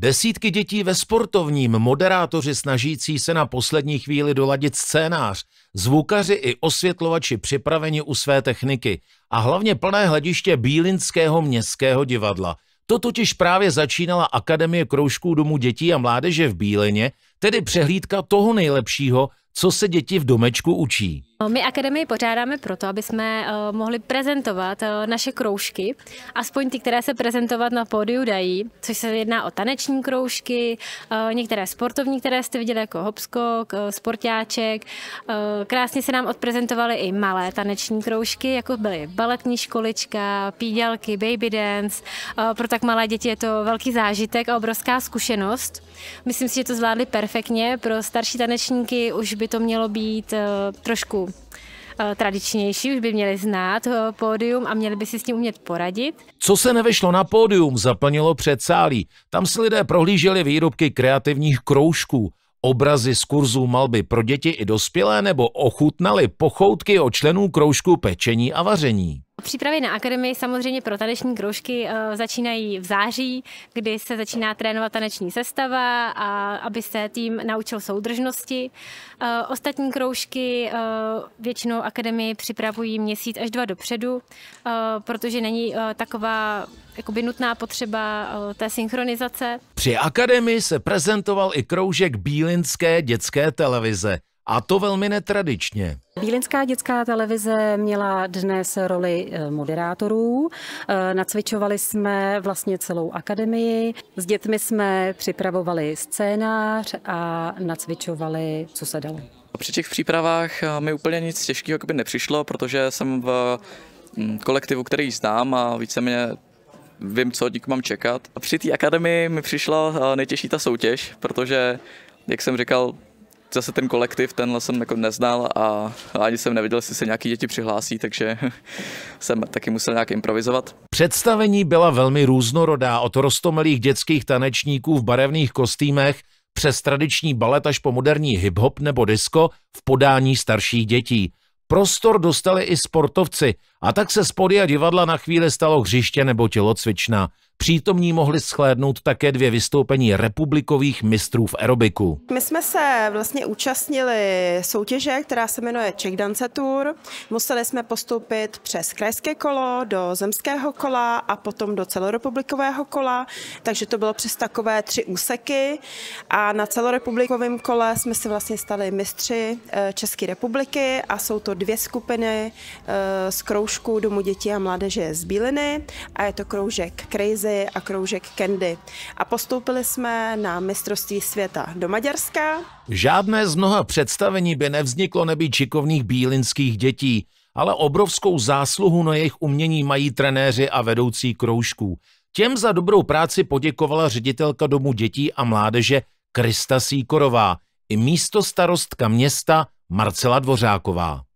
Desítky dětí ve sportovním, moderátoři snažící se na poslední chvíli doladit scénář, zvukaři i osvětlovači připraveni u své techniky a hlavně plné hlediště Bílinského městského divadla. To totiž právě začínala Akademie kroužků domů dětí a mládeže v Bílině, tedy přehlídka toho nejlepšího, co se děti v domečku učí? My akademii pořádáme proto, aby jsme mohli prezentovat naše kroužky, aspoň ty, které se prezentovat na pódiu dají, což se jedná o taneční kroužky, některé sportovní, které jste viděli jako hopskok, sportáček. Krásně se nám odprezentovaly i malé taneční kroužky, jako byly baletní školička, pídělky, baby dance. Pro tak malé děti je to velký zážitek a obrovská zkušenost. Myslím si, že to zvládli perfektně. Pro starší tanečníky už by to mělo být eh, trošku eh, tradičnější, už by měli znát eh, pódium a měli by si s tím umět poradit. Co se nevešlo na pódium, zaplnilo sálí. Tam si lidé prohlíželi výrobky kreativních kroužků, obrazy z kurzů malby pro děti i dospělé nebo ochutnali pochoutky od členů kroužku pečení a vaření. Přípravy na akademii samozřejmě pro taneční kroužky eh, začínají v září, kdy se začíná trénovat taneční sestava, a aby se tým naučil soudržnosti. Eh, ostatní kroužky eh, většinou akademii připravují měsíc až dva dopředu, protože není taková jakoby nutná potřeba té synchronizace. Při akademii se prezentoval i kroužek Bílinské dětské televize. A to velmi netradičně. Bílinská dětská televize měla dnes roli eh, moderátorů. Eh, nacvičovali jsme vlastně celou akademii. S dětmi jsme připravovali scénář a nacvičovali, co se dalo. Při těch přípravách eh, mi úplně nic těžkého nepřišlo, protože jsem v hm, kolektivu, který znám a více mě vím, co od mám čekat. Při té akademii mi přišla nejtěžší ta soutěž, protože, jak jsem říkal, zase ten kolektiv, tenhle jsem jako neznal a ani jsem neviděl, jestli se nějaký děti přihlásí, takže jsem taky musel nějak improvizovat. Představení byla velmi různorodá, od rostomilých dětských tanečníků v barevných kostýmech přes tradiční balet až po moderní hip-hop nebo disco v podání starších dětí. Prostor dostali i sportovci a tak se spody a divadla na chvíli stalo hřiště nebo tělocvična. Přítomní mohli schlédnout také dvě vystoupení republikových mistrů v aerobiku. My jsme se vlastně účastnili soutěže, která se jmenuje Czech Dance Tour. Museli jsme postoupit přes krajské kolo do zemského kola a potom do celorepublikového kola, takže to bylo přes takové tři úseky a na celorepublikovém kole jsme si vlastně stali mistři eh, České republiky a jsou to dvě skupiny eh, z kroužku Domu dětí a mládeže z Bíliny a je to kroužek Crazy Terezy a kroužek KENDY A postoupili jsme na mistrovství světa do Maďarska. Žádné z mnoha představení by nevzniklo nebýt čikovných bílinských dětí, ale obrovskou zásluhu na jejich umění mají trenéři a vedoucí kroužků. Těm za dobrou práci poděkovala ředitelka Domu dětí a mládeže Krista Síkorová i místo starostka města Marcela Dvořáková.